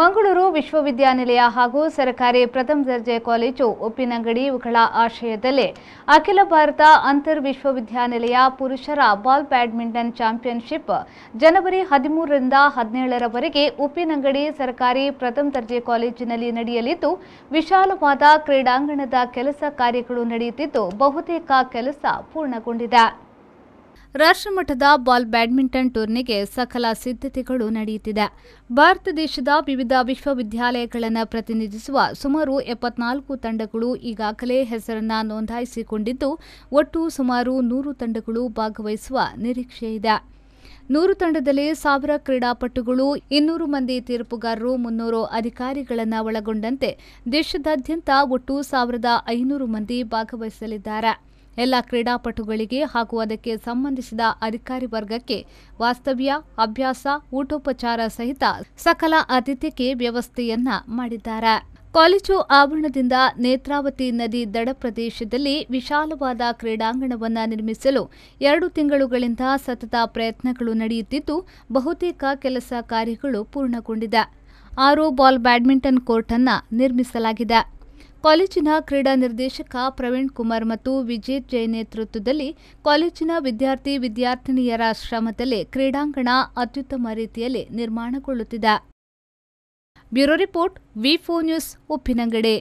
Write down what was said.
ಮಂಗಳೂರು ವಿಶ್ವವಿದ್ಯಾನಿಲಯ ಹಾಗೂ ಸರ್ಕಾರಿ ಪ್ರಥಮ ದರ್ಜೆ ಕಾಲೇಜು ಉಪ್ಪಿನಂಗಡಿ ಉಗಳ ಆಶ್ರಯದಲ್ಲಿ ಅಖಿಲ ಭಾರತ ಅಂತರ್ ವಿಶ್ವವಿದ್ಯಾನಿಲಯ ಪುರುಷರ ಬಾಲ್ ಬ್ಯಾಡ್ಮಿಂಟನ್ ಚಾಂಪಿಯನ್ಶಿಪ್ ಜನವರಿ ಹದಿಮೂರರಿಂದ ಹದಿನೇಳರವರೆಗೆ ಉಪ್ಪಿನಂಗಡಿ ಸರ್ಕಾರಿ ಪ್ರಥಮ ದರ್ಜೆ ಕಾಲೇಜಿನಲ್ಲಿ ನಡೆಯಲಿದ್ದು ವಿಶಾಲವಾದ ಕ್ರೀಡಾಂಗಣದ ಕೆಲಸ ಕಾರ್ಯಗಳು ನಡೆಯುತ್ತಿದ್ದು ಬಹುತೇಕ ಕೆಲಸ ಪೂರ್ಣಗೊಂಡಿದೆ ರಾಷ್ಟ್ರಮಟ್ಟದ ಬಾಲ್ ಬ್ಯಾಡ್ಮಿಂಟನ್ ಟೂರ್ನಿಗೆ ಸಕಲ ಸಿದ್ಧತೆಗಳು ನಡೆಯುತ್ತಿದೆ ಭಾರತ ದೇಶದ ವಿವಿಧ ವಿಶ್ವವಿದ್ಯಾಲಯಗಳನ್ನು ಪ್ರತಿನಿಧಿಸುವ ಸುಮಾರು ಎಪ್ಪತ್ನಾಲ್ಕು ತಂಡಗಳು ಈಗಾಗಲೇ ಹೆಸರನ್ನ ನೋಂದಾಯಿಸಿಕೊಂಡಿದ್ದು ಒಟ್ಟು ಸುಮಾರು ನೂರು ತಂಡಗಳು ಭಾಗವಹಿಸುವ ನಿರೀಕ್ಷೆಯಿದೆ ನೂರು ತಂಡದಲ್ಲಿ ಸಾವಿರ ಕ್ರೀಡಾಪಟುಗಳು ಇನ್ನೂರು ಮಂದಿ ತೀರ್ಪುಗಾರರು ಮುನ್ನೂರು ಅಧಿಕಾರಿಗಳನ್ನು ಒಳಗೊಂಡಂತೆ ದೇಶದಾದ್ಯಂತ ಒಟ್ಟು ಸಾವಿರದ ಐನೂರು ಮಂದಿ ಭಾಗವಹಿಸಲಿದ್ದಾರೆ ಎಲ್ಲ ಕ್ರೀಡಾಪಟುಗಳಿಗೆ ಹಾಗೂ ಅದಕ್ಕೆ ಸಂಬಂಧಿಸಿದ ಅಧಿಕಾರಿ ವರ್ಗಕ್ಕೆ ವಾಸ್ತವ್ಯ ಅಭ್ಯಾಸ ಊಟೋಪಚಾರ ಸಹಿತ ಸಕಲ ಆತಿಥ್ಯಕ್ಕೆ ವ್ಯವಸ್ಥೆಯನ್ನ ಮಾಡಿದ್ದಾರೆ ಕಾಲೇಜು ಆವರಣದಿಂದ ನೇತ್ರಾವತಿ ನದಿ ದಡ ಪ್ರದೇಶದಲ್ಲಿ ವಿಶಾಲವಾದ ಕ್ರೀಡಾಂಗಣವನ್ನು ನಿರ್ಮಿಸಲು ಎರಡು ತಿಂಗಳುಗಳಿಂದ ಸತತ ಪ್ರಯತ್ನಗಳು ನಡೆಯುತ್ತಿದ್ದು ಬಹುತೇಕ ಕೆಲಸ ಕಾರ್ಯಗಳು ಪೂರ್ಣಗೊಂಡಿದೆ ಆರು ಬಾಲ್ ಬ್ಯಾಡ್ಮಿಂಟನ್ ಕೋರ್ಟ್ ಅನ್ನು ನಿರ್ಮಿಸಲಾಗಿದೆ ಕಾಲೇಜಿನ ಕ್ರೀಡಾ ನಿರ್ದೇಶಕ ಪ್ರವೀಣ್ ಕುಮಾರ್ ಮತ್ತು ವಿಜೇತ್ ಜೈ ನೇತೃತ್ವದಲ್ಲಿ ಕಾಲೇಜಿನ ವಿದ್ಯಾರ್ಥಿ ವಿದ್ಯಾರ್ಥಿನಿಯರ ಶ್ರಮದಲ್ಲೇ ಕ್ರೀಡಾಂಗಣ ಅತ್ಯುತ್ತಮ ರೀತಿಯಲ್ಲಿ ನಿರ್ಮಾಣಗೊಳ್ಳುತ್ತಿದೆ ಬ್ಯೂರೋ ರಿಪೋರ್ಟ್ ವಿ ನ್ಯೂಸ್ ಉಪ್ಪಿನಂಗಡೆ